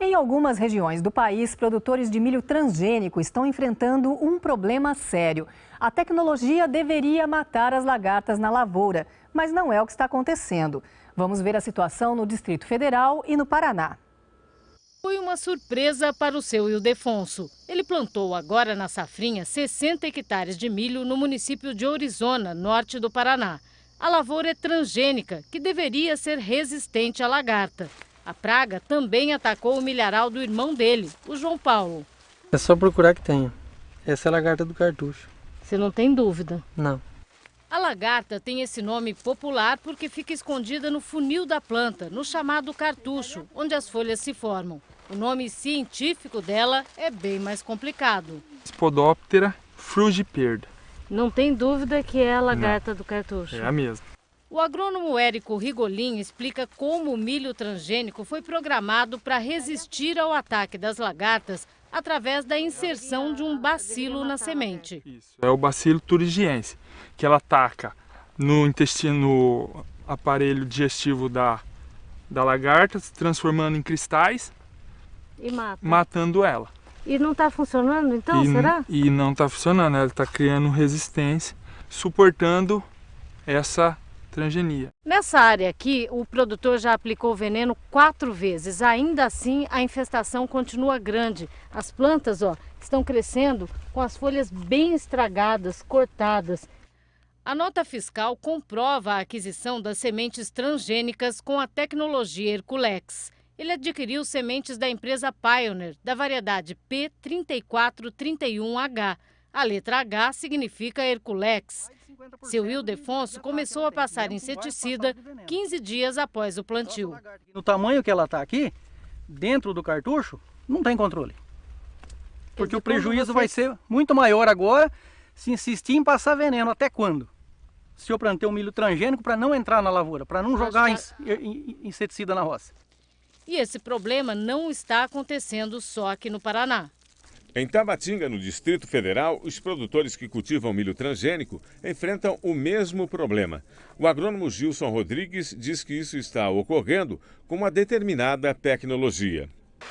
Em algumas regiões do país, produtores de milho transgênico estão enfrentando um problema sério. A tecnologia deveria matar as lagartas na lavoura, mas não é o que está acontecendo. Vamos ver a situação no Distrito Federal e no Paraná. Foi uma surpresa para o seu Ildefonso. Ele plantou agora na safrinha 60 hectares de milho no município de Orizona, norte do Paraná. A lavoura é transgênica, que deveria ser resistente à lagarta. A praga também atacou o milharal do irmão dele, o João Paulo. É só procurar que tenha. Essa é a lagarta do cartucho. Você não tem dúvida? Não. A lagarta tem esse nome popular porque fica escondida no funil da planta, no chamado cartucho, onde as folhas se formam. O nome científico dela é bem mais complicado. Spodoptera frugiperda. Não tem dúvida que é a lagarta não. do cartucho. É a mesma. O agrônomo Érico Rigolin explica como o milho transgênico foi programado para resistir ao ataque das lagartas através da inserção de um bacilo na semente. Isso, é o bacilo turigiense, que ela ataca no intestino no aparelho digestivo da, da lagarta, se transformando em cristais e mata. matando ela. E não está funcionando então, e, será? E não está funcionando, ela está criando resistência, suportando essa transgenia. Nessa área aqui, o produtor já aplicou veneno quatro vezes. Ainda assim, a infestação continua grande. As plantas ó, estão crescendo com as folhas bem estragadas, cortadas. A nota fiscal comprova a aquisição das sementes transgênicas com a tecnologia Herculex. Ele adquiriu sementes da empresa Pioneer, da variedade P3431H. A letra H significa Herculex. Seu Ildefonso tá começou a passar inseticida 15 dias após o plantio. No tamanho que ela está aqui, dentro do cartucho, não tem controle. Porque o prejuízo vai ser muito maior agora se insistir em passar veneno. Até quando? Se eu plantei um milho transgênico para não entrar na lavoura, para não jogar inseticida na roça. E esse problema não está acontecendo só aqui no Paraná. Em Tabatinga, no Distrito Federal, os produtores que cultivam milho transgênico enfrentam o mesmo problema. O agrônomo Gilson Rodrigues diz que isso está ocorrendo com uma determinada tecnologia.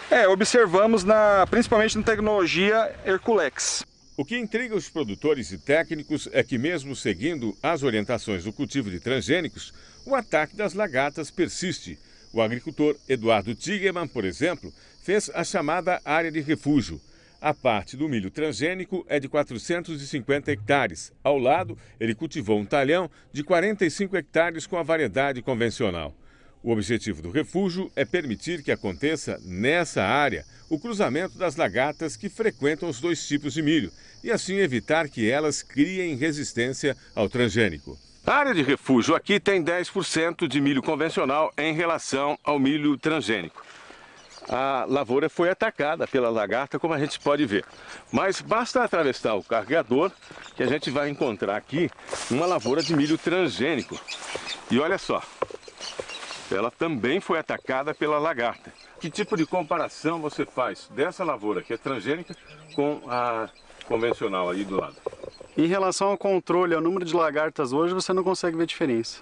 É, observamos na, principalmente na tecnologia Herculex. O que intriga os produtores e técnicos é que, mesmo seguindo as orientações do cultivo de transgênicos, o ataque das lagartas persiste. O agricultor Eduardo Tigeman, por exemplo, fez a chamada área de refúgio. A parte do milho transgênico é de 450 hectares. Ao lado, ele cultivou um talhão de 45 hectares com a variedade convencional. O objetivo do refúgio é permitir que aconteça nessa área o cruzamento das lagartas que frequentam os dois tipos de milho e assim evitar que elas criem resistência ao transgênico. A área de refúgio aqui tem 10% de milho convencional em relação ao milho transgênico a lavoura foi atacada pela lagarta, como a gente pode ver. Mas basta atravessar o carregador que a gente vai encontrar aqui uma lavoura de milho transgênico. E olha só, ela também foi atacada pela lagarta. Que tipo de comparação você faz dessa lavoura que é transgênica com a convencional aí do lado? Em relação ao controle, ao número de lagartas hoje, você não consegue ver diferença.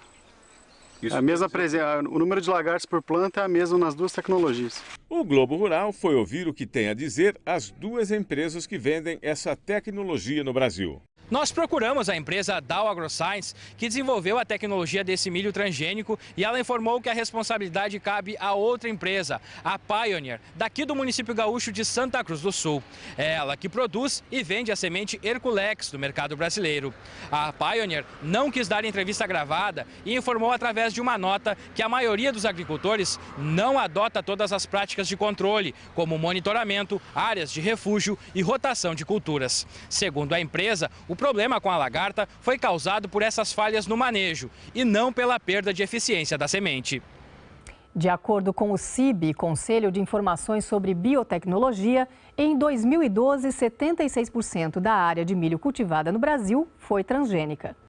Isso a mesma presença, o número de lagartos por planta é a mesma nas duas tecnologias. O Globo Rural foi ouvir o que têm a dizer as duas empresas que vendem essa tecnologia no Brasil. Nós procuramos a empresa Dow AgroScience, que desenvolveu a tecnologia desse milho transgênico, e ela informou que a responsabilidade cabe a outra empresa, a Pioneer, daqui do município gaúcho de Santa Cruz do Sul. É ela que produz e vende a semente Herculex do mercado brasileiro. A Pioneer não quis dar entrevista gravada e informou através de uma nota que a maioria dos agricultores não adota todas as práticas de controle, como monitoramento, áreas de refúgio e rotação de culturas. Segundo a empresa, o o problema com a lagarta foi causado por essas falhas no manejo e não pela perda de eficiência da semente. De acordo com o CIB, Conselho de Informações sobre Biotecnologia, em 2012, 76% da área de milho cultivada no Brasil foi transgênica.